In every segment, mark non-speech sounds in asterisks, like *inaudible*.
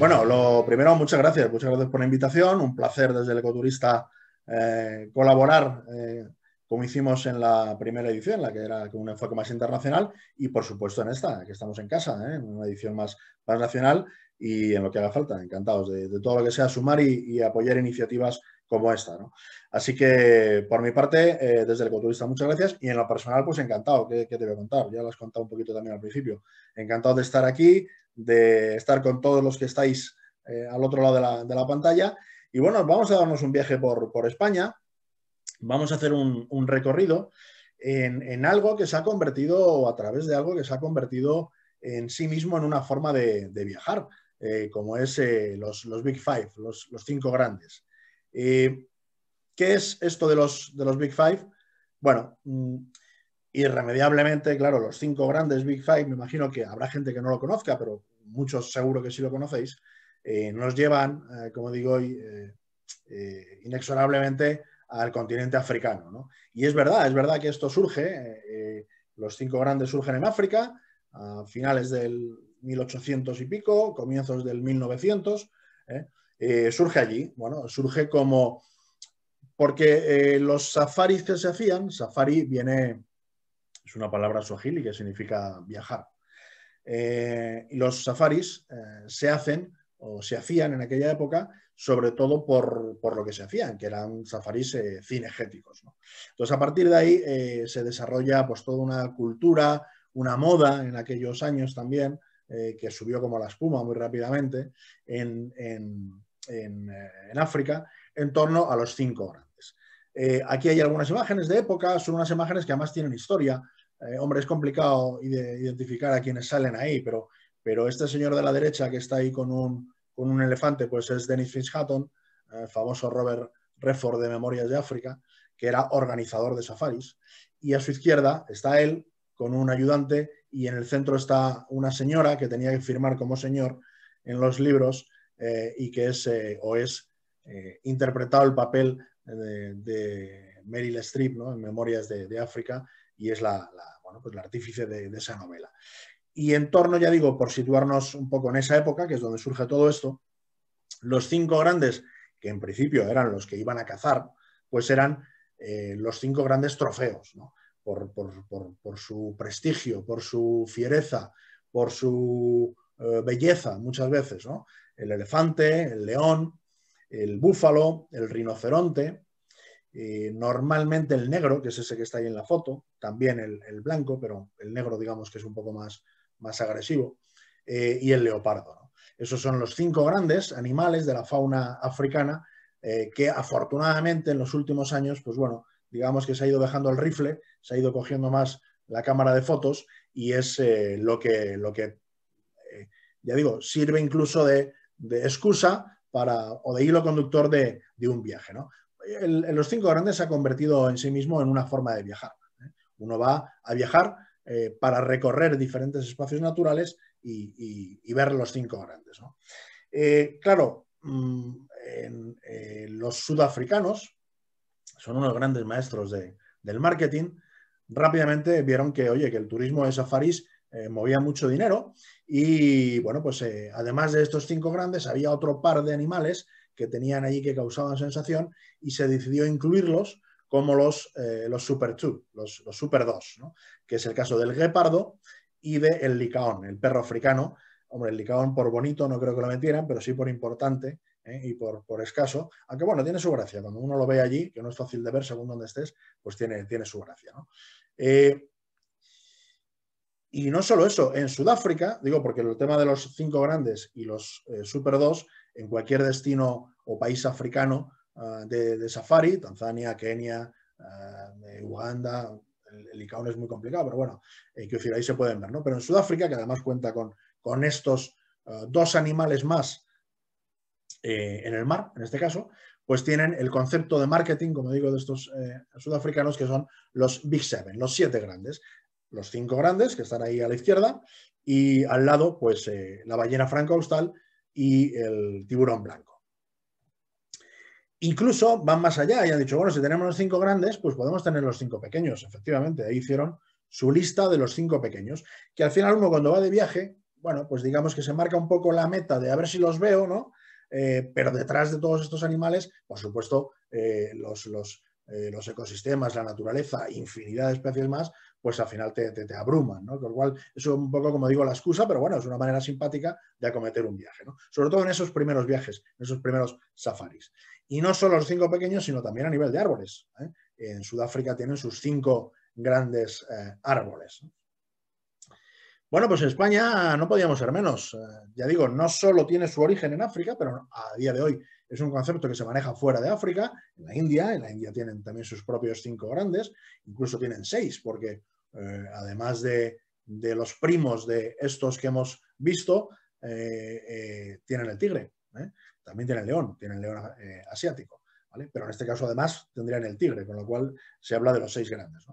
Bueno, lo primero, muchas gracias. Muchas gracias por la invitación. Un placer desde el Ecoturista eh, colaborar eh, como hicimos en la primera edición, la que era con un enfoque más internacional, y por supuesto en esta, que estamos en casa, eh, en una edición más, más nacional, y en lo que haga falta. Encantados de, todo lo que sea sumar y, apoyar iniciativas como esta. Así que, por mi parte, eh, desde el ecoturista, muchas gracias. Y en lo personal, pues encantado, ¿qué, te voy a contar? Ya lo has contado un poquito también al principio. Encantado de estar aquí, de estar con todos los que estáis eh, al otro lado de la, pantalla. Y bueno, vamos a darnos un viaje por, España. Vamos a hacer un, recorrido en, algo que se ha convertido, a través de algo que se ha convertido en sí mismo en una forma de viajar. Eh, como es eh, los, Big Five, los, cinco grandes. Eh, ¿Qué es esto de los, de los Big Five? Bueno, mm, irremediablemente, claro, los cinco grandes Big Five, me imagino que habrá gente que no lo conozca, pero muchos seguro que sí lo conocéis, nos llevan, como digo hoy, inexorablemente al continente africano. Y es verdad, es verdad que esto surge, los cinco grandes surgen en África a finales del, 1800 y pico, comienzos del 1900, ¿eh? Eh, surge allí. Bueno, surge como... Porque eh, los safaris que se hacían, safari viene, es una palabra suajili que significa viajar. los safaris se hacen o se hacían en aquella época, sobre todo por, lo que se hacían, que eran safaris cinegéticos. Entonces, a partir de ahí se desarrolla pues, toda una cultura, una moda en aquellos años también, eh, que subió como la espuma muy rápidamente en, eh, África, en torno a los cinco grandes. Eh, aquí hay algunas imágenes de época, son unas imágenes que además tienen historia. hombre, es complicado identificar a quienes salen ahí, pero, pero este señor de la derecha que está ahí con un, con un elefante, pues es Dennis Fitzhatton, famoso Robert Reford de Memorias de África, que era organizador de safaris. Y a su izquierda está él, con un ayudante y en el centro está una señora que tenía que firmar como señor en los libros eh, y que es eh, o es eh, interpretado el papel de, de Meryl Streep ¿no? en Memorias de, África y es la, bueno, pues la artífice de, de, esa novela. Y en torno, ya digo, por situarnos un poco en esa época, que es donde surge todo esto, los cinco grandes, que en principio eran los que iban a cazar, pues eran los cinco grandes trofeos. ¿no? por, su prestigio, por su fiereza, por su eh, belleza muchas veces. ¿no? El elefante, el león, el búfalo, el rinoceronte, normalmente el negro, que es ese que está ahí en la foto, también el, blanco, pero el negro digamos que es un poco más, más agresivo, eh, y el leopardo. Esos son los cinco grandes animales de la fauna africana eh, que afortunadamente en los últimos años, pues bueno, digamos que se ha ido dejando el rifle, se ha ido cogiendo más la cámara de fotos y es eh, lo que, lo que eh, ya digo, sirve incluso de, excusa para, o de hilo conductor de, un viaje. ¿no? los cinco grandes se ha convertido en sí mismo en una forma de viajar. ¿eh? Uno va a viajar para recorrer diferentes espacios naturales y, ver los cinco grandes. claro, mm, los sudafricanos, son unos grandes maestros de, del marketing, rápidamente vieron que, oye, que el turismo de safaris eh, movía mucho dinero y, bueno, pues eh, además de estos cinco grandes, había otro par de animales que tenían allí que causaban sensación y se decidió incluirlos como los, eh, Super Two, los, Super Dos, que es el caso del guepardo y del licaón, el perro africano. Hombre, el licaón por bonito no creo que lo metieran, pero sí por importante ¿eh? y por, escaso, aunque bueno, tiene su gracia, cuando uno lo ve allí, que no es fácil de ver según dónde estés, pues tiene, su gracia. Eh, y no solo eso, en Sudáfrica, digo porque el tema de los cinco grandes y los eh, Super dos en cualquier destino o país africano ah, de, safari, Tanzania, Kenia, ah, Uganda, el, Icaón es muy complicado, pero bueno, hay que decir, ahí se pueden ver, ¿no? Pero en Sudáfrica, que además cuenta con, estos ah, dos animales más eh, en el mar, en este caso, pues tienen el concepto de marketing, como digo, de estos eh, sudafricanos, que son los Big Seven, los siete grandes. Los cinco grandes, que están ahí a la izquierda, y al lado, pues eh, la ballena franca austral y el tiburón blanco. Incluso van más allá y han dicho, bueno, si tenemos los cinco grandes, pues podemos tener los cinco pequeños. Efectivamente, ahí hicieron su lista de los cinco pequeños, que al final uno cuando va de viaje, bueno, pues digamos que se marca un poco la meta de a ver si los veo, ¿no? Eh, pero detrás de todos estos animales, por supuesto, eh, eh, los, ecosistemas, la naturaleza, infinidad de especies más, pues al final te, abruman, ¿no? Con lo cual eso es un poco, como digo, la excusa, pero bueno, es una manera simpática de acometer un viaje, ¿no? Sobre todo en esos primeros viajes, en esos primeros safaris. Y no solo los cinco pequeños, sino también a nivel de árboles. En Sudáfrica tienen sus cinco grandes árboles. Bueno, pues España no podíamos ser menos. Eh, ya digo, no solo tiene su origen en África, pero a día de hoy es un concepto que se maneja fuera de África, en la India. En la India tienen también sus propios cinco grandes, incluso tienen seis, porque eh, además de, los primos de estos que hemos visto, eh, tienen el tigre, también tienen el león, tienen el león asiático. Pero en este caso, además, tendrían el tigre, con lo cual se habla de los seis grandes.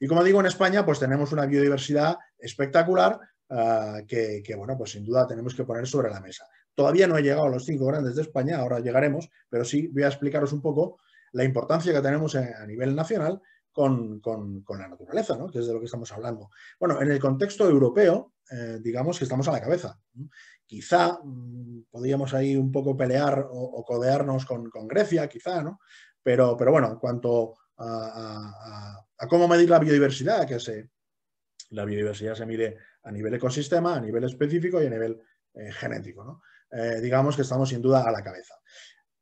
Y como digo, en España, pues tenemos una biodiversidad espectacular ah, que, que, bueno, pues sin duda tenemos que poner sobre la mesa. Todavía no he llegado a los cinco grandes de España, ahora llegaremos, pero sí voy a explicaros un poco la importancia que tenemos a nivel nacional con, la naturaleza, ¿no? que es de lo que estamos hablando. Bueno, en el contexto europeo, eh, digamos que estamos a la cabeza. Quizá mm, podríamos ahí un poco pelear o, codearnos con, Grecia, quizá, ¿no? Pero, pero bueno, en cuanto a, cómo medir la biodiversidad, que se, la biodiversidad se mide a nivel ecosistema, a nivel específico y a nivel eh, genético, ¿no? Eh, digamos que estamos sin duda a la cabeza.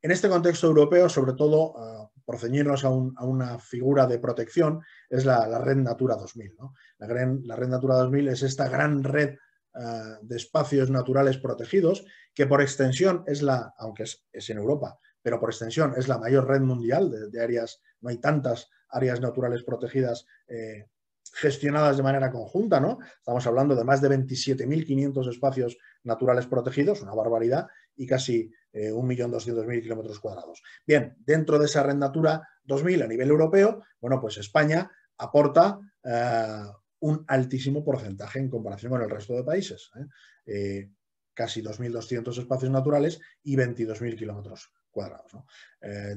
En este contexto europeo, sobre todo, ah, por ceñirnos a, una figura de protección, es la, Red Natura 2000. ¿no? La, Red Natura 2000 es esta gran red eh, de espacios naturales protegidos, que por extensión es la, aunque es, en Europa, pero por extensión es la mayor red mundial de, áreas, no hay tantas áreas naturales protegidas eh, gestionadas de manera conjunta, ¿no? Estamos hablando de más de 27.500 espacios naturales protegidos, una barbaridad, y casi eh, 1.200.000 kilómetros cuadrados. Bien, dentro de esa rendatura 2.000 a nivel europeo, bueno, pues España aporta eh, un altísimo porcentaje en comparación con el resto de países. ¿eh? Eh, casi 2.200 espacios naturales y 22.000 kilómetros cuadrados.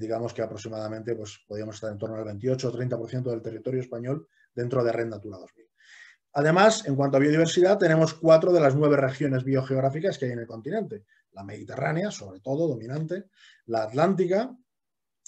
digamos que aproximadamente pues, podríamos estar en torno al 28 o 30% del territorio español dentro de Red Natura 2000. Además, en cuanto a biodiversidad, tenemos cuatro de las nueve regiones biogeográficas que hay en el continente. La mediterránea, sobre todo, dominante, la atlántica,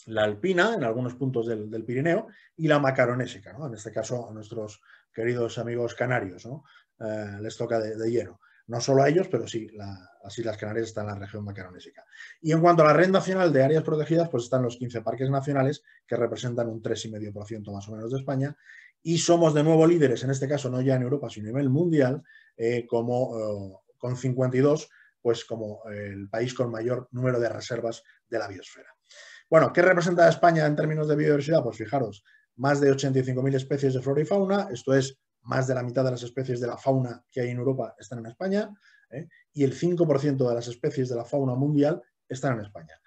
la alpina, en algunos puntos del, Pirineo, y la macaronésica, en este caso a nuestros queridos amigos canarios, ¿no? Eh, les toca de, hielo. No solo a ellos, pero sí, la, las Islas Canarias están en la región macaronésica. Y en cuanto a la red nacional de áreas protegidas, pues están los 15 parques nacionales, que representan un 3,5% más o menos de España, y somos de nuevo líderes, en este caso no ya en Europa, sino a nivel mundial, eh, como, eh, con 52, pues como eh, el país con mayor número de reservas de la biosfera. Bueno, ¿qué representa España en términos de biodiversidad? Pues fijaros, más de 85.000 especies de flora y fauna, esto es más de la mitad de las especies de la fauna que hay en Europa están en España, y el 5% de las especies de la fauna mundial están en España,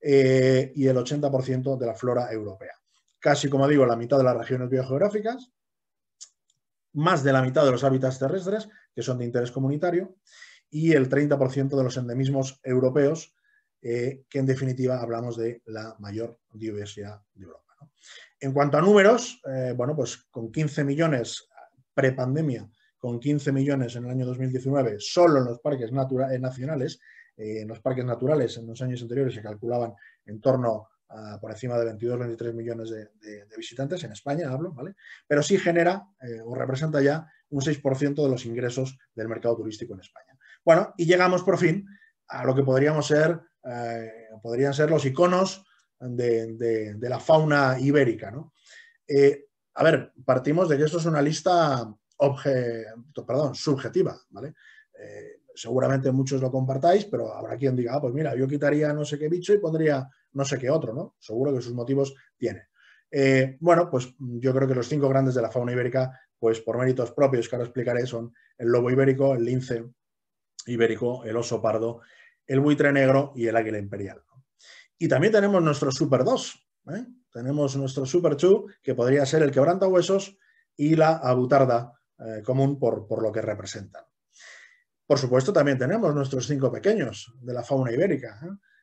y el 80% de la flora europea casi, como digo, la mitad de las regiones biogeográficas, más de la mitad de los hábitats terrestres, que son de interés comunitario, y el 30% de los endemismos europeos, eh, que en definitiva hablamos de la mayor diversidad de Europa. En cuanto a números, eh, bueno, pues con 15 millones prepandemia, con 15 millones en el año 2019, solo en los parques eh, nacionales, en los parques naturales en los años anteriores se calculaban en torno Ah, por encima de 22, 23 millones de, visitantes, en España hablo, ¿vale? Pero sí genera eh, o representa ya un 6% de los ingresos del mercado turístico en España. Bueno, y llegamos por fin a lo que podríamos ser, eh, podrían ser los iconos de, la fauna ibérica. ¿no? Eh, a ver, partimos de que esto es una lista subjetiva. ¿vale? seguramente muchos lo compartáis, pero habrá quien diga, ah, pues mira, yo quitaría no sé qué bicho y pondría no sé qué otro, ¿no? Seguro que sus motivos tiene. Eh, bueno, pues mm, yo creo que los cinco grandes de la fauna ibérica, pues por méritos propios que ahora explicaré, son el lobo ibérico, el lince ibérico, el oso pardo, el buitre negro y el águila imperial. Y también tenemos nuestro Super dos, ¿eh? tenemos nuestro Super two, que podría ser el quebrantahuesos y la abutarda eh, común por, por lo que representan. Por supuesto, también tenemos nuestros cinco pequeños de la fauna ibérica,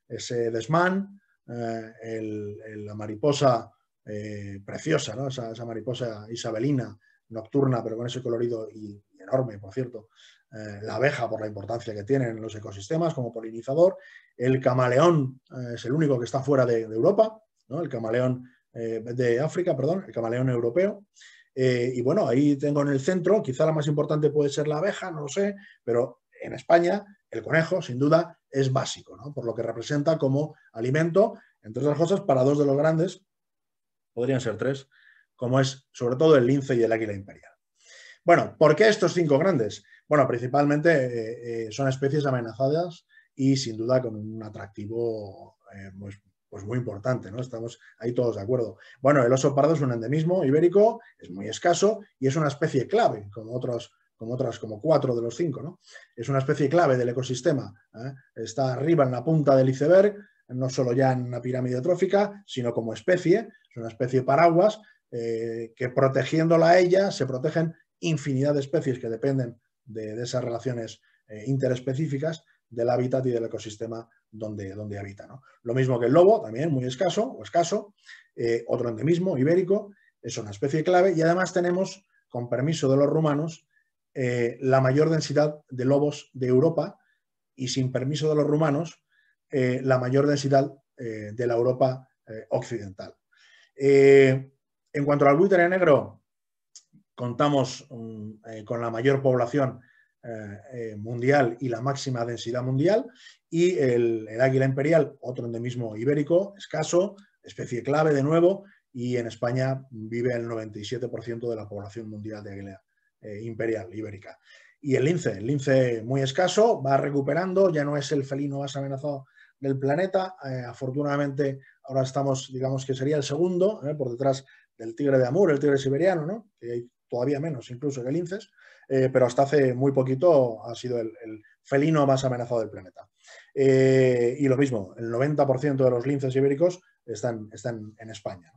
ese desmán, eh, la mariposa eh, preciosa, esa, mariposa isabelina, nocturna, pero con ese colorido y, enorme, por cierto, eh, la abeja por la importancia que tiene en los ecosistemas como polinizador, el camaleón es el único que está fuera de, Europa, el camaleón de África, perdón, el camaleón europeo, y bueno, ahí tengo en el centro, quizá la más importante puede ser la abeja, no lo sé, pero en España el conejo, sin duda, es básico, por lo que representa como alimento, entre otras cosas, para dos de los grandes, podrían ser tres, como es sobre todo el lince y el águila imperial. Bueno, ¿por qué estos cinco grandes? Bueno, principalmente eh, eh, son especies amenazadas y sin duda con un atractivo eh, pues, pues, muy importante, ¿no? Estamos ahí todos de acuerdo. Bueno, el oso pardo es un endemismo ibérico, es muy escaso y es una especie clave, como otros como otras, como cuatro de los cinco, ¿no? Es una especie clave del ecosistema. ¿eh? Está arriba en la punta del iceberg, no solo ya en una pirámide trófica, sino como especie, es una especie paraguas eh, que protegiéndola a ella se protegen infinidad de especies que dependen de, esas relaciones eh, interespecíficas del hábitat y del ecosistema donde, donde habita. ¿no? Lo mismo que el lobo, también muy escaso o escaso, otro endemismo ibérico, es una especie clave y además tenemos, con permiso de los rumanos, eh, la mayor densidad de lobos de Europa y sin permiso de los rumanos, eh, la mayor densidad eh, de la Europa occidental. en cuanto al buitre negro, contamos mm, con la mayor población mundial y la máxima densidad mundial y el, el águila imperial, otro endemismo ibérico, escaso, especie clave de nuevo, y en España vive el 97% de la población mundial de águila eh, imperial ibérica. Y el lince, el lince muy escaso, va recuperando, ya no es el felino más amenazado del planeta. Eh, afortunadamente, ahora estamos, digamos que sería el segundo, eh, por detrás del tigre de Amur, el tigre siberiano, ¿no? que hay todavía menos incluso que linces, pero hasta hace muy poquito ha sido el, felino más amenazado del planeta. y lo mismo, el 90% de los linces ibéricos están, están en España.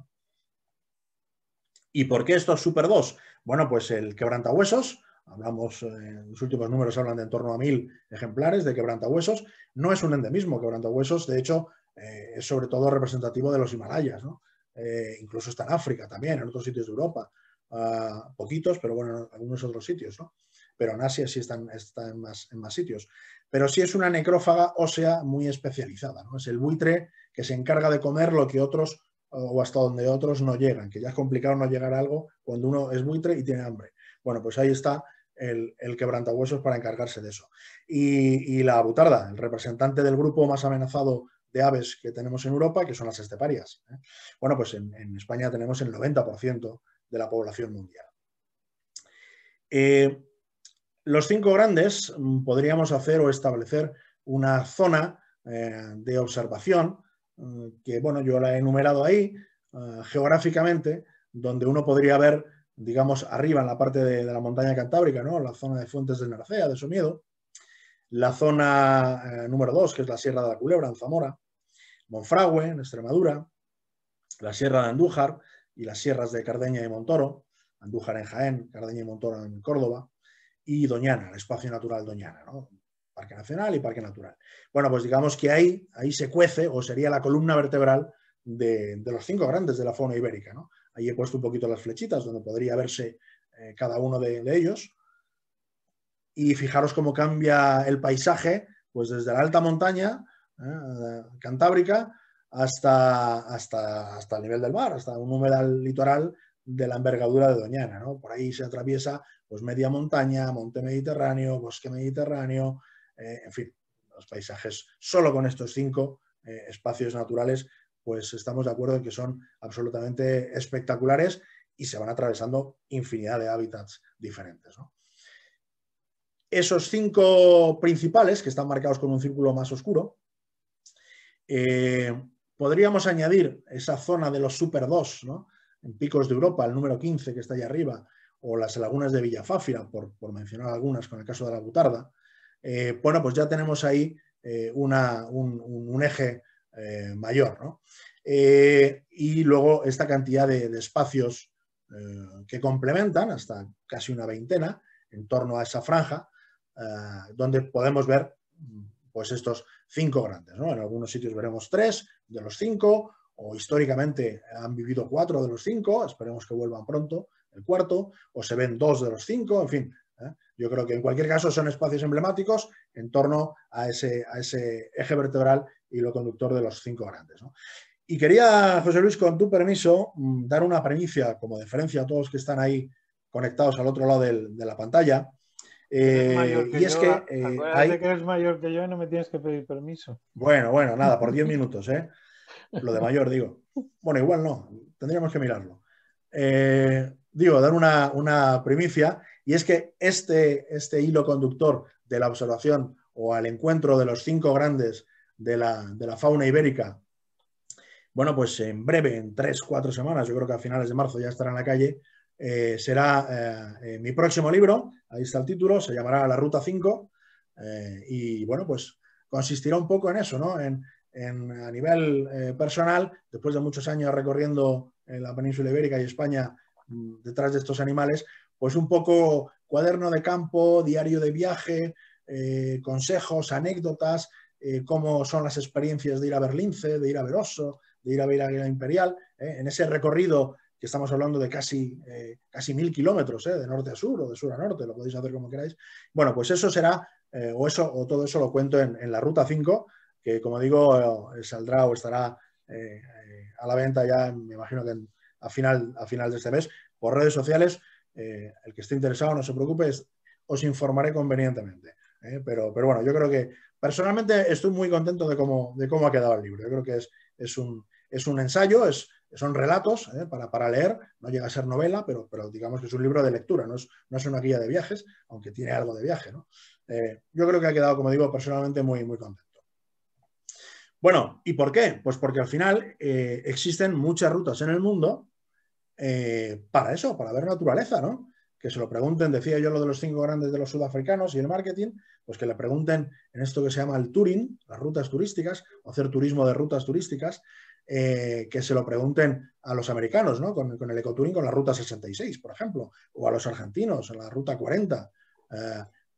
¿Y por qué estos Super 2? Bueno, pues el quebrantahuesos, hablamos, en eh, los últimos números hablan de en torno a mil ejemplares de quebrantahuesos, no es un endemismo quebrantahuesos, de hecho, eh, es sobre todo representativo de los Himalayas, ¿no? Eh, incluso está en África también, en otros sitios de Europa, ah, poquitos, pero bueno, en algunos otros sitios, ¿no? pero en Asia sí están, en, más, en, más, sitios. Pero sí es una necrófaga ósea muy especializada, ¿no? es el buitre que se encarga de comer lo que otros o hasta donde otros no llegan, que ya es complicado no llegar a algo cuando uno es buitre y tiene hambre. Bueno, pues ahí está el, el quebrantahuesos para encargarse de eso. Y, la butarda, el representante del grupo más amenazado de aves que tenemos en Europa, que son las esteparias. ¿eh? Bueno, pues en, España tenemos el 90% de la población mundial. Eh, los cinco grandes mm, podríamos hacer o establecer una zona eh, de observación eh, que bueno, yo la he enumerado ahí, eh, geográficamente, donde uno podría ver, digamos, arriba en la parte de, la montaña cantábrica, ¿no? la zona de Fuentes del Narcea, de miedo la zona eh, número 2, que es la Sierra de la Culebra, en Zamora, Monfragüe, en Extremadura, la Sierra de Andújar y las sierras de Cardeña y Montoro, Andújar en Jaén, Cardeña y Montoro en Córdoba, y Doñana, el espacio natural Doñana, ¿no? Parque Nacional y Parque Natural. Bueno, pues digamos que ahí, ahí se cuece o sería la columna vertebral de, los cinco grandes de la fauna ibérica. ¿no? Ahí he puesto un poquito las flechitas donde podría verse eh, cada uno de, ellos. Y fijaros cómo cambia el paisaje, pues desde la alta montaña eh, cantábrica hasta, hasta, el nivel del mar, hasta un humedal litoral de la envergadura de Doñana. Por ahí se atraviesa pues, media montaña, monte mediterráneo, bosque mediterráneo, eh, en fin, los paisajes solo con estos cinco eh, espacios naturales, pues estamos de acuerdo en que son absolutamente espectaculares y se van atravesando infinidad de hábitats diferentes. Esos cinco principales, que están marcados con un círculo más oscuro, eh, podríamos añadir esa zona de los Super 2, en Picos de Europa, el número 15 que está allá arriba, o las lagunas de Villafáfira, por mencionar algunas, con el caso de la Butarda, eh, bueno, pues ya tenemos ahí eh, un, eje eh, mayor. ¿no? y luego esta cantidad de, espacios que complementan, hasta casi una veintena, en torno a esa franja, donde podemos ver pues estos cinco grandes. En algunos sitios veremos tres de los cinco, o históricamente han vivido cuatro de los cinco, esperemos que vuelvan pronto el cuarto, o se ven dos de los cinco, en fin, ¿eh? Yo creo que en cualquier caso son espacios emblemáticos en torno a ese, a ese eje vertebral y lo conductor de los cinco grandes. Y quería, José Luis, con tu permiso, mm, dar una primicia como deferencia a todos los que están ahí conectados al otro lado de la pantalla. Eh, y es que. Eh, eh que eres mayor que yo y no me tienes que pedir permiso. Bueno, bueno, nada, por 10 *laughs* minutos, ¿eh? Lo de *laughs* mayor, digo. Bueno, igual no, tendríamos que mirarlo. digo, dar una, una primicia, y es que este, este hilo conductor de la observación o al encuentro de los cinco grandes de la, fauna ibérica, bueno, pues en breve, en tres, cuatro semanas, yo creo que a finales de marzo ya estará en la calle, eh, será eh, eh, mi próximo libro, ahí está el título, se llamará La Ruta 5, y bueno, pues consistirá un poco en eso, ¿no? En, a nivel personal, después de muchos años recorriendo la península ibérica y España mm, detrás de estos animales, pues un poco cuaderno de campo, diario de viaje, eh, consejos, anécdotas, eh, cómo son las experiencias de ir a Berlince, de ir a Veroso, de ir a ver Imperial, eh, en ese recorrido que estamos hablando de casi, casi mil kilómetros, de norte a sur o de sur a norte, lo podéis hacer como queráis. Bueno, pues eso será, o, eso, o todo eso lo cuento en, la Ruta 5, que como digo, saldrá o estará a la venta ya, me imagino que al final, a final de este mes, por redes sociales. Eh, el que esté interesado no se preocupe, os informaré convenientemente. ¿eh? Pero, bueno, yo creo que personalmente estoy muy contento de cómo, de cómo ha quedado el libro. Yo creo que es, es, un, ensayo, es, son relatos ¿eh? para, para, leer, no llega a ser novela, pero, pero digamos que es un libro de lectura, no es, una guía de viajes, aunque tiene algo de viaje. yo creo que ha quedado, como digo, personalmente muy, muy contento. Bueno, ¿y por qué? Pues porque al final existen muchas rutas en el mundo eh, para eso, para ver naturaleza, ¿no? Que se lo pregunten, decía yo lo de los cinco grandes de los sudafricanos y el marketing, pues que le pregunten en esto que se llama el touring, las rutas turísticas, o hacer turismo de rutas turísticas, eh, que se lo pregunten a los americanos, ¿no? Con, el ecotouring, con la ruta 66, por ejemplo, o a los argentinos, en la ruta 40, eh,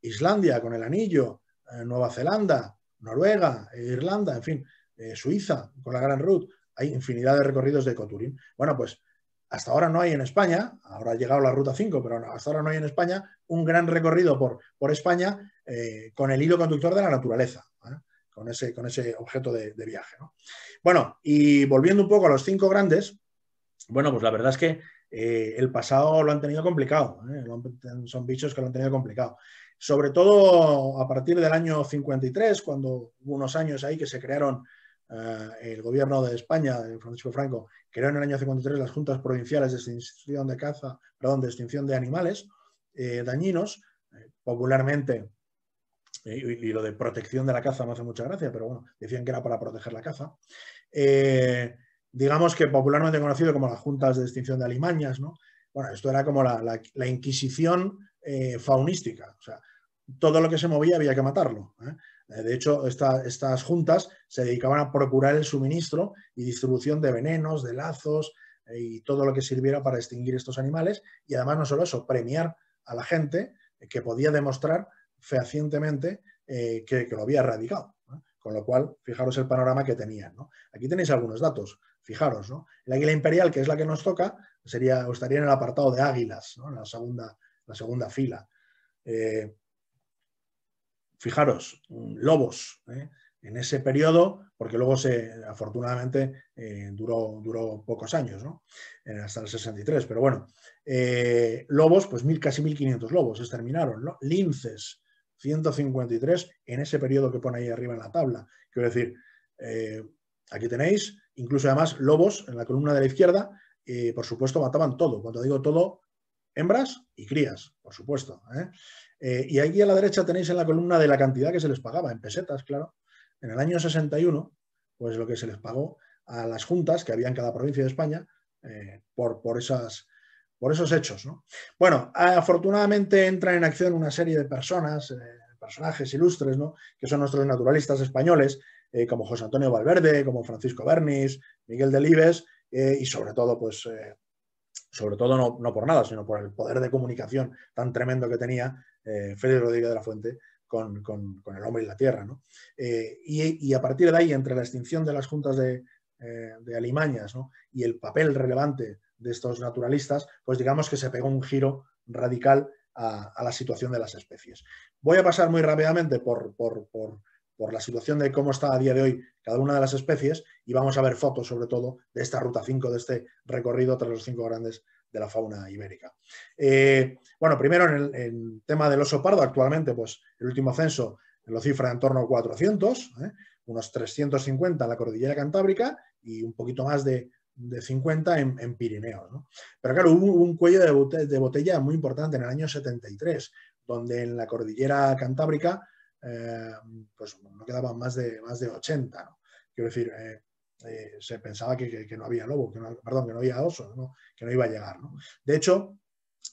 Islandia con el anillo, Nueva Zelanda, Noruega, Irlanda, en fin, Suiza con la Gran Route, hay infinidad de recorridos de ecotouring. Bueno, pues hasta ahora no hay en España, ahora ha llegado la Ruta 5, pero hasta ahora no hay en España, un gran recorrido por, por España eh, con el hilo conductor de la naturaleza, ¿eh? con, ese, con ese objeto de, viaje. Bueno, y volviendo un poco a los cinco grandes, bueno, pues la verdad es que eh, el pasado lo han tenido complicado, son bichos que lo han tenido complicado. Sobre todo a partir del año 53, cuando hubo unos años ahí que se crearon eh, el gobierno de España, Francisco Franco, creó en el año 53 las juntas provinciales de extinción de caza, perdón, de extinción de animales eh, dañinos, eh, popularmente, y, lo de protección de la caza no hace mucha gracia, pero bueno, decían que era para proteger la caza. digamos que popularmente conocido como las juntas de extinción de alimañas, ¿no? Bueno, esto era como la, la Inquisición faunística, o sea, todo lo que se movía había que matarlo. Eh, de hecho, estas juntas se dedicaban a procurar el suministro y distribución de venenos, de lazos eh, y todo lo que sirviera para extinguir estos animales. Y además, no solo eso, premiar a la gente que podía demostrar fehacientemente eh, que, lo había erradicado. Con lo cual, fijaros el panorama que tenían. Aquí tenéis algunos datos, fijaros. ¿no? El águila imperial, que es la que nos toca, sería, estaría en el apartado de águilas, en la segunda, la segunda fila fijaros, mm, lobos, ¿eh? en ese periodo, porque luego se, afortunadamente eh, duró, duró, pocos años, ¿no? Eh, hasta el 63, pero bueno, lobos, pues mil, casi 1.500 lobos exterminaron, ¿no? linces, 153 en ese periodo que pone ahí arriba en la tabla. Quiero decir, aquí tenéis, incluso además lobos en la columna de la izquierda, por supuesto mataban todo, cuando digo todo, hembras y crías, por supuesto. ¿eh? Eh, y aquí a la derecha tenéis en la columna de la cantidad que se les pagaba, en pesetas, claro. En el año 61, pues lo que se les pagó a las juntas que había en cada provincia de España eh, por, por, esas, por esos hechos. Bueno, afortunadamente entran en acción una serie de personas, personajes ilustres, que son nuestros naturalistas españoles, como José Antonio Valverde, como Francisco Bernis, Miguel Delibes, y sobre todo, pues sobre todo no, por nada, sino por el poder de comunicación tan tremendo que tenía eh, Rodríguez de la Fuente con, el hombre y la tierra. Eh, y, a partir de ahí, entre la extinción de las juntas de, eh, Alimañas y el papel relevante de estos naturalistas, pues digamos que se pegó un giro radical a, la situación de las especies. Voy a pasar muy rápidamente por por la situación de cómo está a día de hoy cada una de las especies y vamos a ver fotos sobre todo de esta ruta 5, de este recorrido tras los cinco grandes de la fauna ibérica. Eh, bueno, primero en el tema del oso pardo, actualmente pues el último censo lo cifra en torno a 400, ¿eh? unos 350 en la cordillera cantábrica y un poquito más de, 50 en, Pirineo. Pirineos. Pero claro, hubo un cuello de botella muy importante en el año 73, donde en la cordillera cantábrica Em, pues no quedaban más de, más de 80. Quiero decir, eh, eh, se pensaba que, no había lobo, que perdón, que no había oso, que no iba a llegar. De hecho,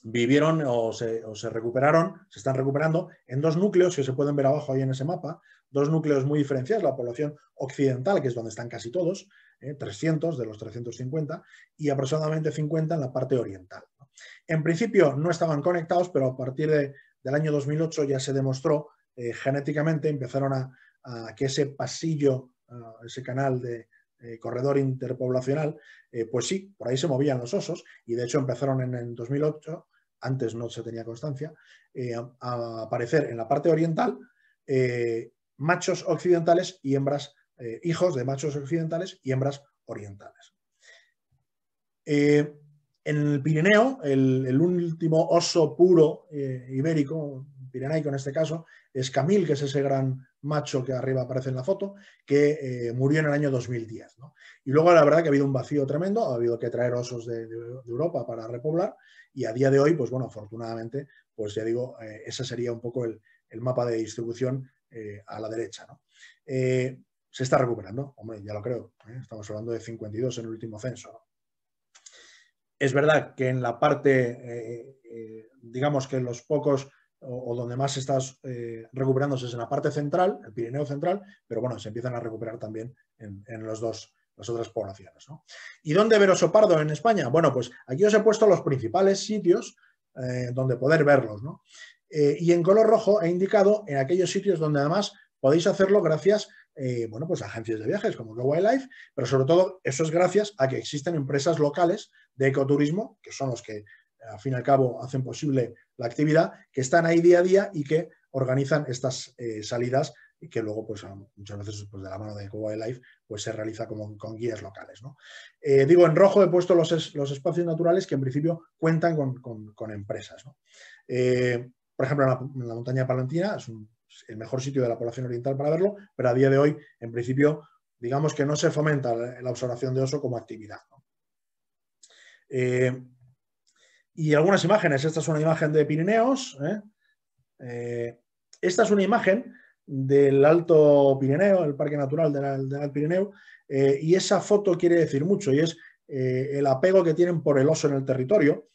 vivieron o se, recuperaron, se están recuperando en dos núcleos que se pueden ver abajo ahí en ese mapa, dos núcleos muy diferenciados, la población occidental, que es donde están casi todos, 300 eh, de los 350, y aproximadamente 50 en la parte oriental. En principio no estaban conectados, pero a partir del año 2008 ya se demostró eh, genéticamente empezaron a, que ese pasillo, ah, ese canal de eh, corredor interpoblacional, eh, pues sí, por ahí se movían los osos y de hecho empezaron en, el 2008, antes no se tenía constancia, a, aparecer en la parte oriental machos occidentales y hembras, hijos de machos occidentales y hembras orientales. en el Pirineo, el, el último oso puro ibérico, pirenaico en este caso, es Camil, que es ese gran macho que arriba aparece en la foto, que eh, murió en el año 2010. Y luego la verdad que ha habido un vacío tremendo, ha habido que traer osos de, Europa para repoblar y a día de hoy, pues bueno, afortunadamente, pues ya digo, eh, ese sería un poco el, mapa de distribución eh, a la derecha. se está recuperando, hombre, ya lo creo, estamos hablando de 52 en el último censo. Es verdad que en la parte, digamos que en los pocos o, donde más estás está eh, recuperándose es en la parte central, el Pirineo central, pero bueno, se empiezan a recuperar también en, los dos, las otras poblaciones. ¿Y dónde ver oso pardo en España? Bueno, pues aquí os he puesto los principales sitios eh, donde poder verlos. Eh, y en color rojo he indicado en aquellos sitios donde además podéis hacerlo gracias bueno, pues a agencias de viajes como Go Wildlife, pero sobre todo eso es gracias a que existen empresas locales de ecoturismo, que son los que al fin y al cabo hacen posible la actividad, que están ahí día a día y que organizan estas eh, salidas y que luego, pues muchas veces pues, de la mano de Cowboy Life, pues se realiza como, con guías locales. ¿no? Eh, digo, en rojo he puesto los, espacios naturales que en principio cuentan con, empresas. Eh, por ejemplo, en la, montaña palantina es el mejor sitio de la población oriental para verlo, pero a día de hoy, en principio, digamos que no se fomenta la, observación de oso como actividad y algunas imágenes. Esta es una imagen de Pirineos. ¿eh? Eh, esta es una imagen del Alto Pirineo, el Parque Natural del, Alto Pirineo, eh, y esa foto quiere decir mucho, y es el apego que tienen por el oso en el territorio.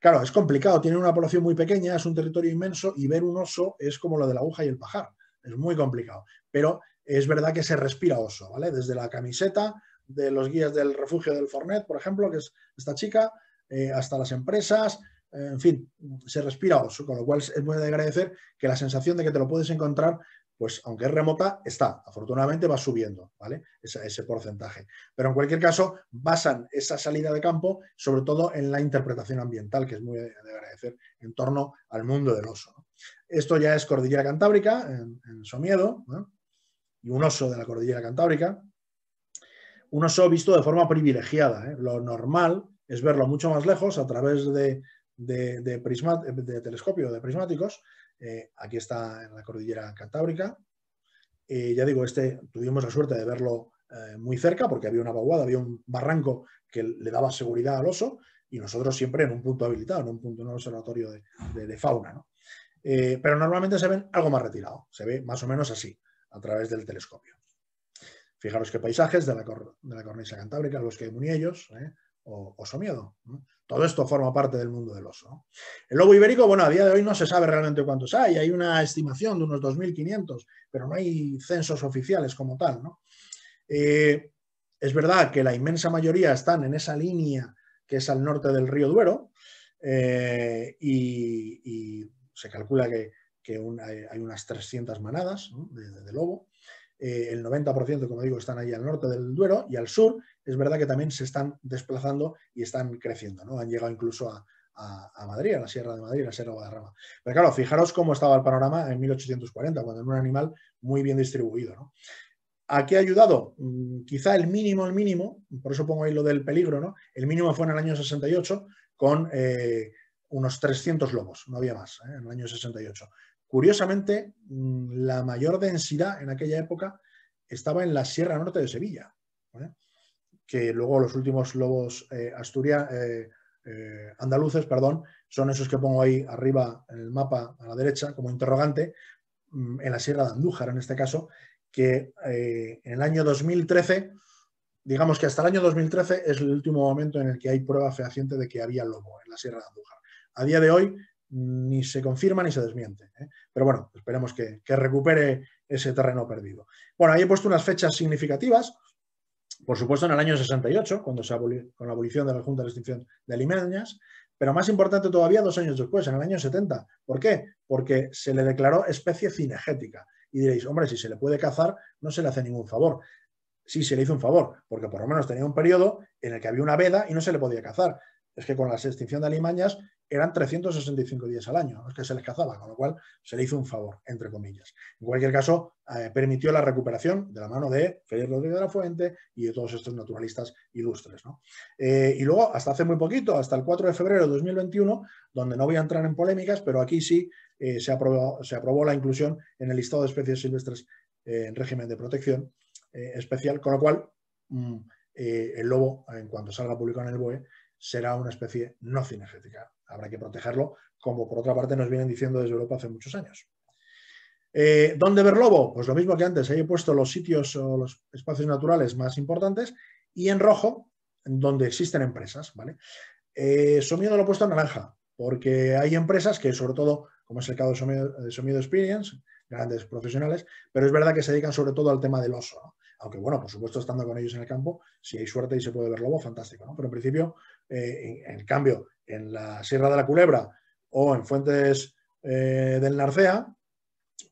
Claro, es complicado, tiene una población muy pequeña, es un territorio inmenso, y ver un oso es como lo de la aguja y el pajar, es muy complicado. Pero es verdad que se respira oso, ¿vale? Desde la camiseta de los guías del refugio del Fornet, por ejemplo, que es esta chica, eh, hasta las empresas, eh, en fin, se respira oso, con lo cual es muy de agradecer que la sensación de que te lo puedes encontrar, pues aunque es remota, está. Afortunadamente va subiendo, ¿vale? Ese, porcentaje. Pero en cualquier caso, basan esa salida de campo sobre todo en la interpretación ambiental, que es muy de agradecer en torno al mundo del oso. Esto ya es Cordillera Cantábrica, en, su miedo, y un oso de la Cordillera Cantábrica. Un oso visto de forma privilegiada. ¿eh? Lo normal es verlo mucho más lejos a través de, de, telescopio, de prismáticos. Eh, aquí está en la cordillera cantábrica. ya digo, este tuvimos la suerte de verlo eh, muy cerca porque había una vaguada, había un barranco que le daba seguridad al oso y nosotros siempre en un punto habilitado, en un punto, en observatorio de, fauna. Eh, pero normalmente se ven algo más retirado, se ve más o menos así, a través del telescopio. Fijaros qué paisajes de la, cornisa cantábrica, los que hay Muniellos, o miedo. Todo esto forma parte del mundo del oso. El lobo ibérico, bueno, a día de hoy no se sabe realmente cuántos hay, hay una estimación de unos 2.500, pero no hay censos oficiales como tal. ¿no? Eh, es verdad que la inmensa mayoría están en esa línea que es al norte del río Duero eh, y, se calcula que, hay unas 300 manadas de, lobo. Eh, el 90%, como digo, están ahí al norte del Duero y al sur es verdad que también se están desplazando y están creciendo, ¿no? Han llegado incluso a, Madrid, a la Sierra de Madrid, a la Sierra de Guadarrama. Pero claro, fijaros cómo estaba el panorama en 1840, cuando era un animal muy bien distribuido, ¿no? ¿A qué ha ayudado? Mm, quizá el mínimo, el mínimo, por eso pongo ahí lo del peligro, ¿no? El mínimo fue en el año 68 con eh, unos 300 lobos, no había más, ¿eh? en el año 68. Curiosamente, mm, la mayor densidad en aquella época estaba en la Sierra Norte de Sevilla. ¿vale? ¿eh? que luego los últimos lobos eh, eh, eh, andaluces, perdón, son esos que pongo ahí arriba en el mapa a la derecha como interrogante, mm, en la Sierra de Andújar en este caso, que en el año 2013, digamos que hasta el año 2013 es el último momento en el que hay prueba fehaciente de que había lobo en la Sierra de Andújar. A día de hoy mm, ni se confirma ni se desmiente. Pero bueno, esperemos que, que, recupere ese terreno perdido. Bueno, ahí he puesto unas fechas significativas. Por supuesto, en el año 68, cuando con la abolición de la Junta de Extinción de Alimañas, pero más importante todavía dos años después, en el año 70. ¿Por qué? Porque se le declaró especie cinegética. Y diréis, hombre, si se le puede cazar, no se le hace ningún favor. Sí, se le hizo un favor, porque por lo menos tenía un periodo en el que había una veda y no se le podía cazar. Es que con la extinción de alimañas eran 365 días al año los que se les cazaba, con lo cual se le hizo un favor, entre comillas. En cualquier caso, eh, permitió la recuperación de la mano de Félix Rodríguez de la Fuente y de todos estos naturalistas ilustres. Eh, y luego, hasta hace muy poquito, hasta el 4 de febrero de 2021, donde no voy a entrar en polémicas, pero aquí sí eh, se, aprobó, la inclusión en el listado de especies silvestres en régimen de protección especial, con lo cual... Mm, el lobo, en cuanto salga publicado en el BOE, será una especie no cinegética. Habrá que protegerlo, como por otra parte nos vienen diciendo desde Europa hace muchos años. Eh, ¿Dónde ver lobo? Pues lo mismo que antes, ahí he puesto los sitios o los espacios naturales más importantes y en rojo, donde existen empresas. ¿vale? Eh, lo he puesto en naranja, porque hay empresas que, sobre todo, como es el caso de Somiedo, Experience, grandes profesionales, pero es verdad que se dedican sobre todo al tema del oso. Aunque, bueno, por supuesto, estando con ellos en el campo, si hay suerte y se puede ver lobo, fantástico. ¿no? Pero en principio, eh, en, cambio, en la Sierra de la Culebra o en Fuentes eh, del Narcea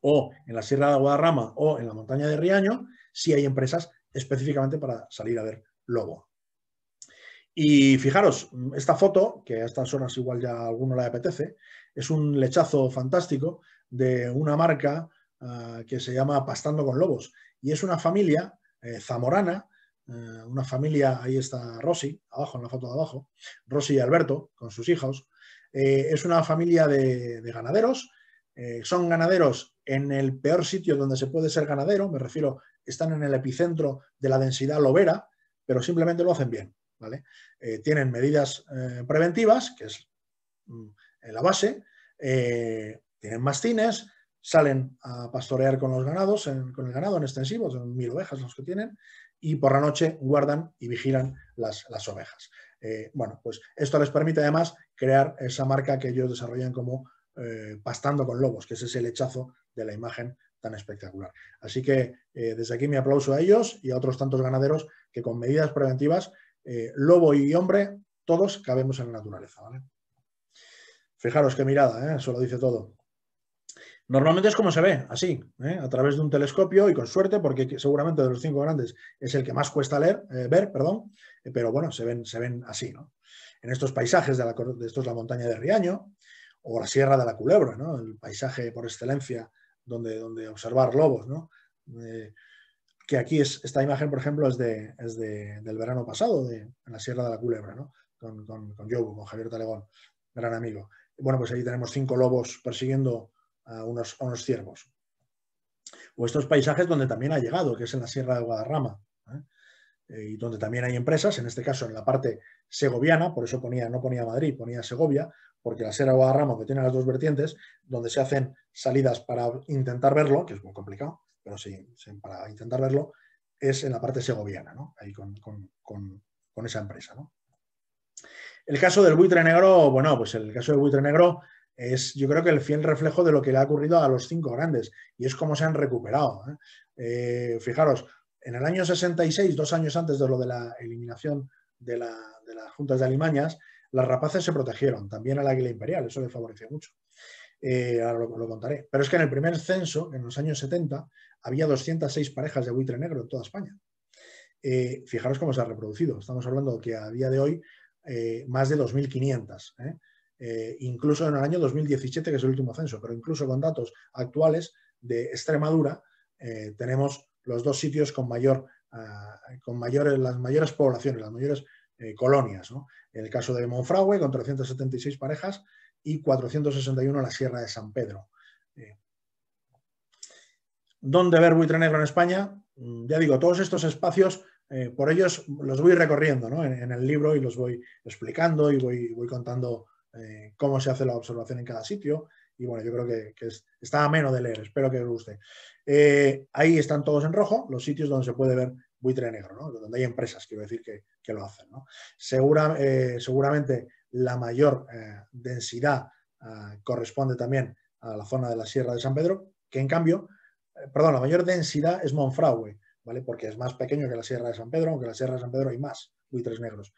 o en la Sierra de Guadarrama o en la montaña de Riaño, sí hay empresas específicamente para salir a ver lobo. Y fijaros, esta foto, que a estas horas igual ya a alguno le apetece, es un lechazo fantástico de una marca ah, que se llama Pastando con Lobos. Y es una familia eh, zamorana eh, una familia, ahí está Rosy, abajo, en la foto de abajo, Rosy y Alberto, con sus hijos. Eh, es una familia de, ganaderos, eh, son ganaderos en el peor sitio donde se puede ser ganadero, me refiero, están en el epicentro de la densidad lobera, pero simplemente lo hacen bien. ¿vale? tienen medidas preventivas, que es mm, en la base, tienen mastines, salen a pastorear con los ganados, con el ganado en extensivo, son mil ovejas los que tienen, y por la noche guardan y vigilan las, ovejas. Eh, bueno, pues esto les permite además crear esa marca que ellos desarrollan como eh, pastando con lobos, que es ese lechazo de la imagen tan espectacular. Así que eh, desde aquí mi aplauso a ellos y a otros tantos ganaderos que con medidas preventivas, lobo y hombre, todos cabemos en la naturaleza. Fijaros qué mirada, eso lo dice todo. Normalmente es como se ve, así, ¿eh? a través de un telescopio y con suerte, porque seguramente de los cinco grandes es el que más cuesta leer, eh, ver, perdón, eh, pero bueno, se ven, se ven así, ¿no? En estos paisajes, de, la, de esto es la montaña de Riaño o la Sierra de la Culebra, ¿no? El paisaje por excelencia donde, donde observar lobos, ¿no? que aquí es, esta imagen, por ejemplo, es, del verano pasado, de, en la Sierra de la Culebra, ¿no? Con, con, con con Javier Talegón, gran amigo. Bueno, pues ahí tenemos cinco lobos persiguiendo a unos, ciervos. O estos paisajes donde también ha llegado, que es en la Sierra de Guadarrama, ¿eh? Eh, y donde también hay empresas, en este caso en la parte segoviana, por eso ponía, no ponía Madrid, ponía Segovia, porque la Sierra de Guadarrama, que tiene las dos vertientes, donde se hacen salidas para intentar verlo, que es muy complicado, pero sí, para intentar verlo, es en la parte segoviana, ¿no? ahí con, con, esa empresa. ¿no? El caso del buitre negro, bueno, pues el caso del buitre negro es yo creo que el fiel reflejo de lo que le ha ocurrido a los cinco grandes y es cómo se han recuperado. ¿eh? Eh, fijaros, en el año 66, dos años antes de lo de la eliminación de, la, las juntas de alimañas, las rapaces se protegieron, también al águila imperial, eso le favoreció mucho. Eh, ahora lo, lo, contaré. Pero es que en el primer censo, en los años 70, había 206 parejas de buitre negro en toda España. fijaros cómo se ha reproducido. Estamos hablando que a día de hoy más de 2.500. Eh, incluso en el año 2017, que es el último censo, pero incluso con datos actuales de Extremadura, eh, tenemos los dos sitios con mayor, ah, con mayores, las mayores poblaciones, las mayores eh, colonias. En El caso de Monfragüe, con 376 parejas, y 461 en la Sierra de San Pedro. ¿Dónde ver buitre negro en España? Mm, ya digo, todos estos espacios, por ellos los voy recorriendo en, en, el libro y los voy explicando y voy, voy contando eh, cómo se hace la observación en cada sitio. Y bueno, yo creo que, que es, está ameno de leer, espero que os guste. Eh, ahí están todos en rojo, los sitios donde se puede ver buitre negro, donde hay empresas, quiero decir, que, lo hacen. Eh, seguramente la mayor densidad corresponde también a la zona de la Sierra de San Pedro, que en cambio, perdón, la mayor densidad es Monfraue, porque es más pequeño que la Sierra de San Pedro, aunque la Sierra de San Pedro hay más buitres negros.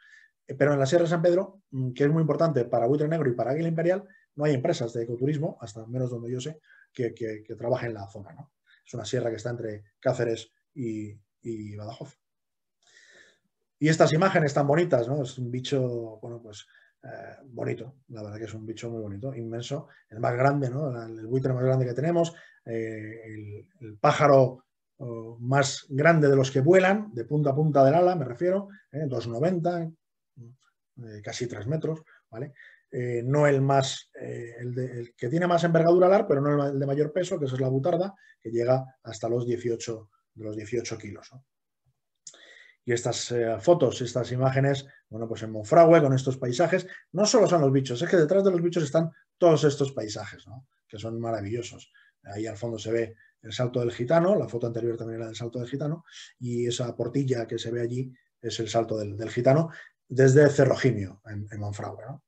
Eh, pero en la Sierra de San Pedro, mm, que es muy importante para Buitre Negro y para Águila Imperial, no hay empresas de ecoturismo, hasta menos donde yo sé, que, que, trabajen en la zona. Es una sierra que está entre Cáceres y, Badajoz. Y estas imágenes tan bonitas, ¿no? Es un bicho, bueno, pues eh, bonito, la verdad que es un bicho muy bonito, inmenso, el más grande, ¿no? El, buitre más grande que tenemos, eh, el, pájaro oh, más grande de los que vuelan, de punta a punta del ala, me refiero, eh, 2,90, eh, casi 3 metros, ¿vale? Eh, no el más, eh, el, que tiene más envergadura alar, pero no el de mayor peso, que es la butarda, que llega hasta los 18, de los 18 kilos. Y estas fotos, estas imágenes, bueno, pues en Monfragüe, con estos paisajes, no solo son los bichos, es que detrás de los bichos están todos estos paisajes, ¿no? que son maravillosos. Ahí al fondo se ve el Salto del Gitano, la foto anterior también era del Salto del Gitano, y esa portilla que se ve allí es el Salto del Gitano, desde Cerro en, en Monfragüe. ¿no?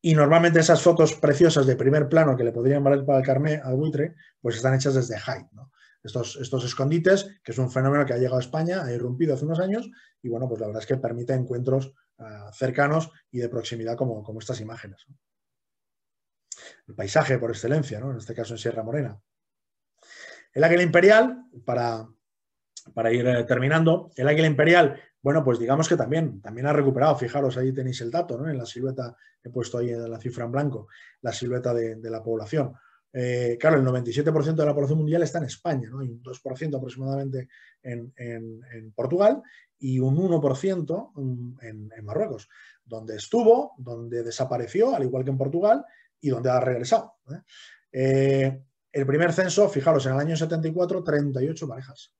Y normalmente esas fotos preciosas de primer plano que le podrían valer para el carné al buitre, pues están hechas desde Hyde. ¿no? Estos, estos, escondites, que es un fenómeno que ha llegado a España, ha irrumpido hace unos años, y bueno, pues la verdad es que permite encuentros ah, cercanos y de proximidad como, como estas imágenes. El paisaje por excelencia, ¿no? en este caso en Sierra Morena. El águila imperial, para, ir eh, terminando, el águila imperial bueno, pues digamos que también, también ha recuperado, fijaros, ahí tenéis el dato, ¿no? En la silueta, he puesto ahí la cifra en blanco, la silueta de, la población. Eh, claro, el 97% de la población mundial está en España, ¿no? un 2% aproximadamente en, Portugal y un 1% mm, en, Marruecos, donde estuvo, donde desapareció, al igual que en Portugal, y donde ha regresado. ¿eh? Eh, el primer censo, fijaros, en el año 74, 38 parejas,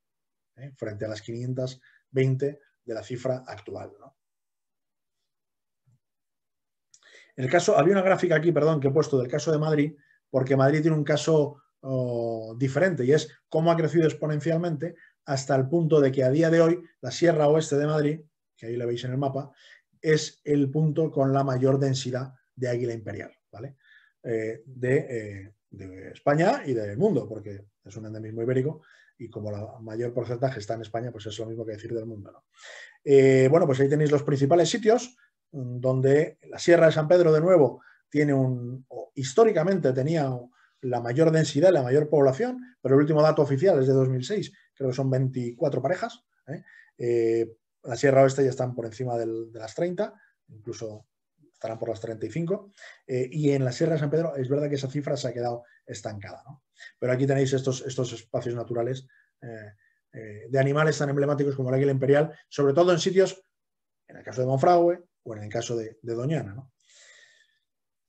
frente a las 520 de la cifra actual. ¿no? En el caso, había una gráfica aquí, perdón, que he puesto del caso de Madrid, porque Madrid tiene un caso oh, diferente y es cómo ha crecido exponencialmente hasta el punto de que a día de hoy la Sierra Oeste de Madrid, que ahí la veis en el mapa, es el punto con la mayor densidad de águila imperial, ¿vale? Eh, eh, de España y del mundo, porque es un endemismo ibérico, y como la mayor porcentaje está en España, pues es lo mismo que decir del mundo. Eh, bueno, pues ahí tenéis los principales sitios mm, donde la Sierra de San Pedro, de nuevo, tiene un, históricamente tenía la mayor densidad, la mayor población, pero el último dato oficial es de 2006, creo que son 24 parejas. ¿eh? Eh, la Sierra Oeste ya están por encima de las 30, incluso estarán por las 35, eh, y en la Sierra de San Pedro es verdad que esa cifra se ha quedado estancada. Pero aquí tenéis estos, estos espacios naturales eh, eh, de animales tan emblemáticos como el águila imperial, sobre todo en sitios, en el caso de Monfragüe o en el caso de, Doñana.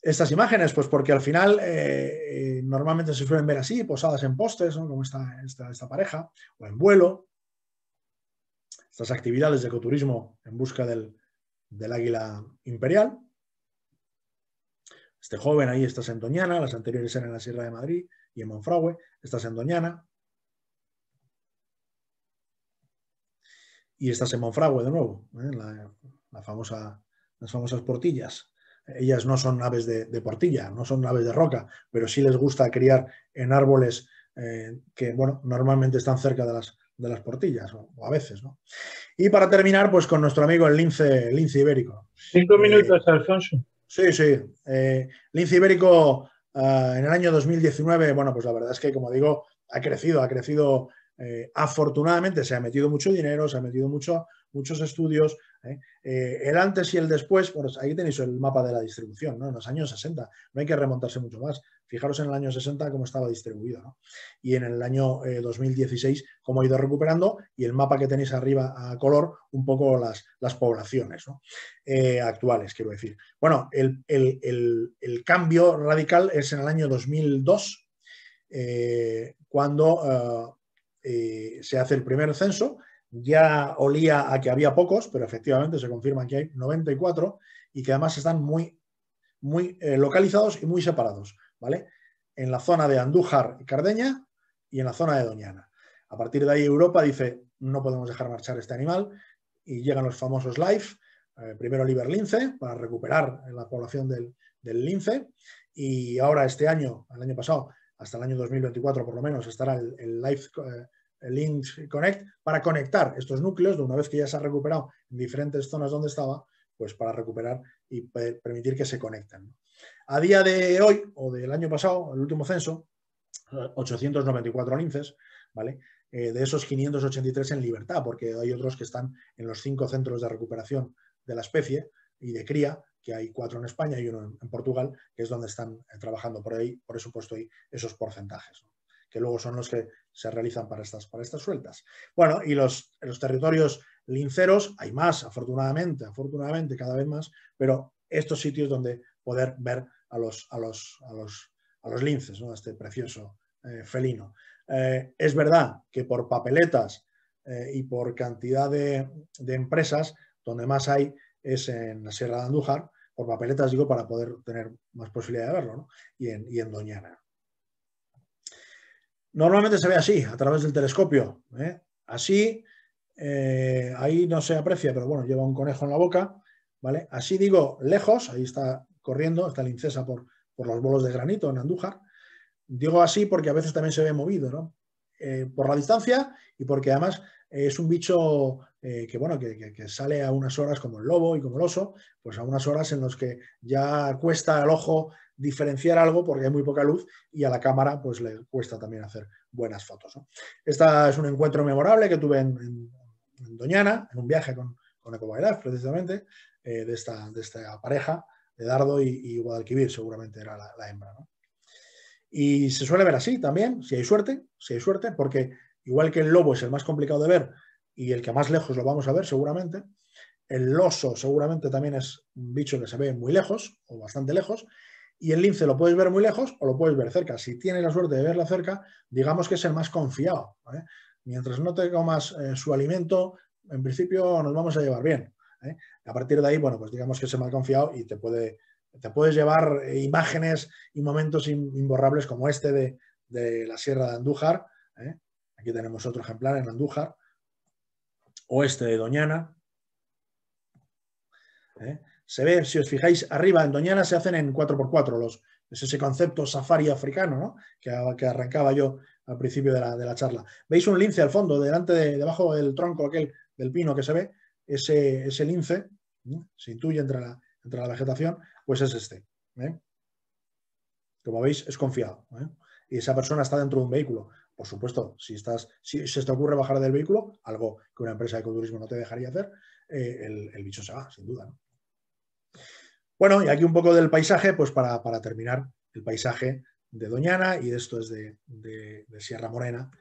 Estas imágenes, pues porque al final normalmente se suelen ver así, posadas en postes, como esta, pareja, o en vuelo, estas actividades de ecoturismo en busca del, del águila imperial. Este joven ahí está en Doñana, las anteriores eran en la Sierra de Madrid y en Monfragüe, estás en Doñana. Y estás en Monfragüe de nuevo, ¿eh? las famosas portillas. Ellas no son aves de, portilla, no son aves de roca, pero sí les gusta criar en árboles eh, que, bueno, normalmente están cerca de las, de las portillas, o, a veces, ¿no? Y para terminar, pues con nuestro amigo el lince, lince ibérico. Cinco eh, minutos, Alfonso. Sí, sí. Eh, Lince Ibérico ah, en el año 2019, bueno, pues la verdad es que, como digo, ha crecido, ha crecido eh, afortunadamente, se ha metido mucho dinero, se ha metido mucho, muchos estudios, ¿eh? Eh, el antes y el después, pues ahí tenéis el mapa de la distribución, ¿no? En los años 60, no hay que remontarse mucho más. Fijaros en el año 60 cómo estaba distribuido, Y en el año 2016 eh, cómo ha ido recuperando y el mapa que tenéis arriba a color, un poco las, poblaciones actuales, quiero decir. Bueno, el, cambio radical es en el año 2002, cuando se hace el primer censo ya olía a que había pocos, pero efectivamente se confirman que hay 94 y que además están muy, muy eh, localizados y muy separados, ¿vale? En la zona de Andújar y Cardeña y en la zona de Doñana. A partir de ahí Europa dice, no podemos dejar marchar este animal y llegan los famosos LIFE, eh, primero el Lince, para recuperar la población del, lince y ahora este año, el año pasado, hasta el año 2024 por lo menos, estará el, Life Link Connect, para conectar estos núcleos, de una vez que ya se ha recuperado en diferentes zonas donde estaba, pues para recuperar y permitir que se conecten. A día de hoy, o del año pasado, el último censo, 894 eh, linces, ¿vale? Eh, de esos 583 en libertad, porque hay otros que están en los cinco centros de recuperación de la especie y de cría, que hay cuatro en España y uno en, Portugal, que es donde están eh, trabajando por ahí, por eso he puesto ahí esos porcentajes. ¿no? que luego son los que se realizan para estas, para estas sueltas. Bueno, y los, los territorios linceros, hay más, afortunadamente, afortunadamente, cada vez más, pero estos sitios donde poder ver a los, a los, a los, linces, este precioso eh, felino. Eh, es verdad que por papeletas eh, y por cantidad de, empresas, donde más hay es en la Sierra de Andújar, por papeletas digo para poder tener más posibilidad de verlo, y, en, y en Doñana. Normalmente se ve así, a través del telescopio. ¿eh? Así, eh, ahí no se aprecia, pero bueno, lleva un conejo en la boca. ¿vale? Así digo, lejos, ahí está corriendo, está lincesa por, por los bolos de granito en Andújar. Digo así porque a veces también se ve movido, ¿no? Eh, por la distancia y porque además es un bicho eh, que bueno, que, sale a unas horas como el lobo y como el oso, pues a unas horas en las que ya cuesta al ojo diferenciar algo porque hay muy poca luz y a la cámara pues le cuesta también hacer buenas fotos. Este es un encuentro memorable que tuve en, Doñana, en un viaje con, con precisamente, eh, de, esta, pareja de Dardo y, Guadalquivir, seguramente era la, hembra. Y se suele ver así también, si hay suerte, si hay suerte, porque igual que el lobo es el más complicado de ver, y el que más lejos lo vamos a ver seguramente. El oso seguramente también es un bicho que se ve muy lejos o bastante lejos. Y el lince lo puedes ver muy lejos o lo puedes ver cerca. Si tienes la suerte de verla cerca, digamos que es el más confiado. ¿eh? Mientras no te comas eh, su alimento, en principio nos vamos a llevar bien. ¿eh? A partir de ahí, bueno, pues digamos que es el más confiado y te puede, te puedes llevar imágenes y momentos imborrables como este de, la Sierra de Andújar. Aquí tenemos otro ejemplar en Andújar, oeste de Doñana. ¿eh? Se ve, si os fijáis, arriba en Doñana se hacen en 4x4, los, es ese concepto safari africano ¿no? que, arrancaba yo al principio de la, charla. Veis un lince al fondo, delante de, debajo del tronco aquel del pino que se ve, ese, lince, se intuye entre la, vegetación, pues es este. ¿eh? Como veis, es confiado. ¿eh? Y esa persona está dentro de un vehículo. Por supuesto, si, estás, si se te ocurre bajar del vehículo, algo que una empresa de ecoturismo no te dejaría hacer, eh, el, bicho se va, sin duda. Bueno, y aquí un poco del paisaje, pues para, terminar, el paisaje de Doñana y esto es de, Sierra Morena,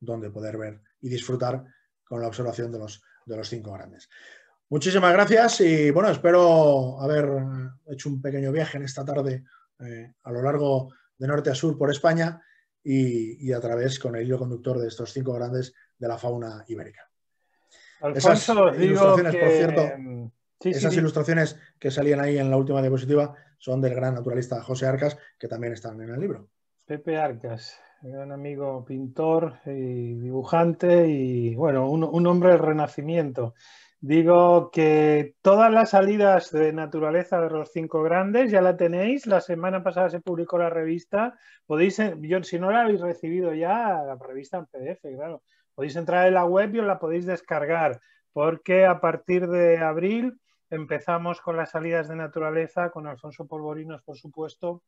donde poder ver y disfrutar con la observación de los, cinco grandes. Muchísimas gracias y bueno, espero haber hecho un pequeño viaje en esta tarde eh, a lo largo de norte a sur por España y, a través con el hilo conductor de estos cinco grandes de la fauna ibérica. Alfonso, esas ilustraciones, que... por cierto, mm, esas ilustraciones que salían ahí en la última diapositiva son del gran naturalista José Arcas, que también están en el libro. Pepe Arcas, gran amigo pintor y dibujante y bueno, un, un hombre del renacimiento. Digo que todas las salidas de naturaleza de los cinco grandes ya la tenéis. La semana pasada se publicó la revista. Podéis, yo, si no la habéis recibido ya, la revista en PDF, claro. Podéis entrar en la web y os la podéis descargar, porque a partir de abril empezamos con las salidas de naturaleza, con Alfonso Polvorinos, por supuesto,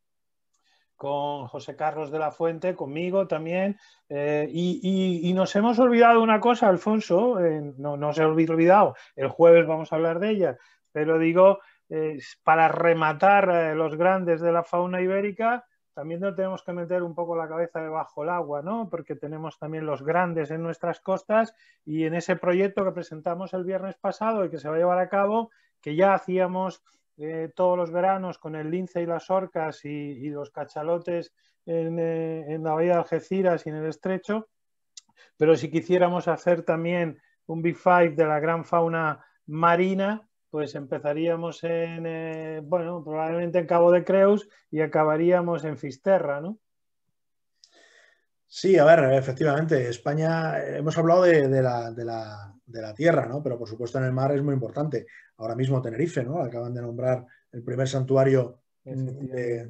con José Carlos de la Fuente, conmigo también. Eh, y, nos hemos olvidado una cosa, Alfonso, eh, no, se ha olvidado, el jueves vamos a hablar de ella, pero digo, eh, para rematar los grandes de la fauna ibérica, también nos tenemos que meter un poco la cabeza debajo del agua, ¿no? Porque tenemos también los grandes en nuestras costas y en ese proyecto que presentamos el viernes pasado y que se va a llevar a cabo, que ya hacíamos eh, todos los veranos con el lince y las orcas y, los cachalotes eh, en, la bahía de Algeciras y en el estrecho, pero si quisiéramos hacer también un Big Five de la gran fauna marina, pues empezaríamos en, eh, bueno, probablemente en Cabo de Creus y acabaríamos en Fisterra, ¿no? Sí, a ver, efectivamente, España, hemos hablado de, la, de la de la tierra, ¿no? Pero por supuesto en el mar es muy importante. Ahora mismo Tenerife, ¿no? Acaban de nombrar el primer santuario mm,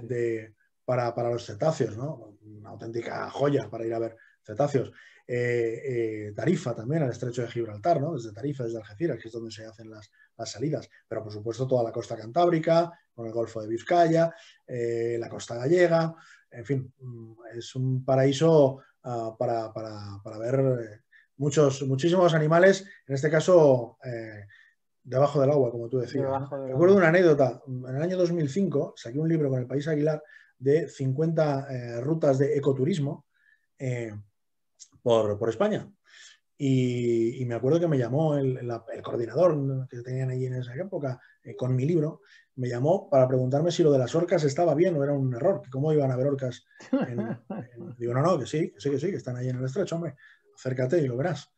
de, para, los cetáceos, ¿no? Una auténtica joya para ir a ver cetáceos. Eh, eh, Tarifa también, al estrecho de Gibraltar, ¿no? Desde Tarifa, desde Algeciras, que es donde se hacen las, salidas. Pero por supuesto toda la costa cantábrica, con el Golfo de Vizcaya, eh, la costa gallega, en fin, mm, es un paraíso ah, para, para, para ver muchos, muchísimos animales, en este caso eh, debajo del agua, como tú decías. De Recuerdo una anécdota. En el año 2005 saqué un libro con el país Aguilar de 50 eh, rutas de ecoturismo eh, por, España. Y, me acuerdo que me llamó el, coordinador que tenían allí en esa época con mi libro, me llamó para preguntarme si lo de las orcas estaba bien o era un error, que cómo iban a haber orcas. digo, no, no, que sí, que sí, que sí, que están ahí en el estrecho, hombre acércate y lo verás.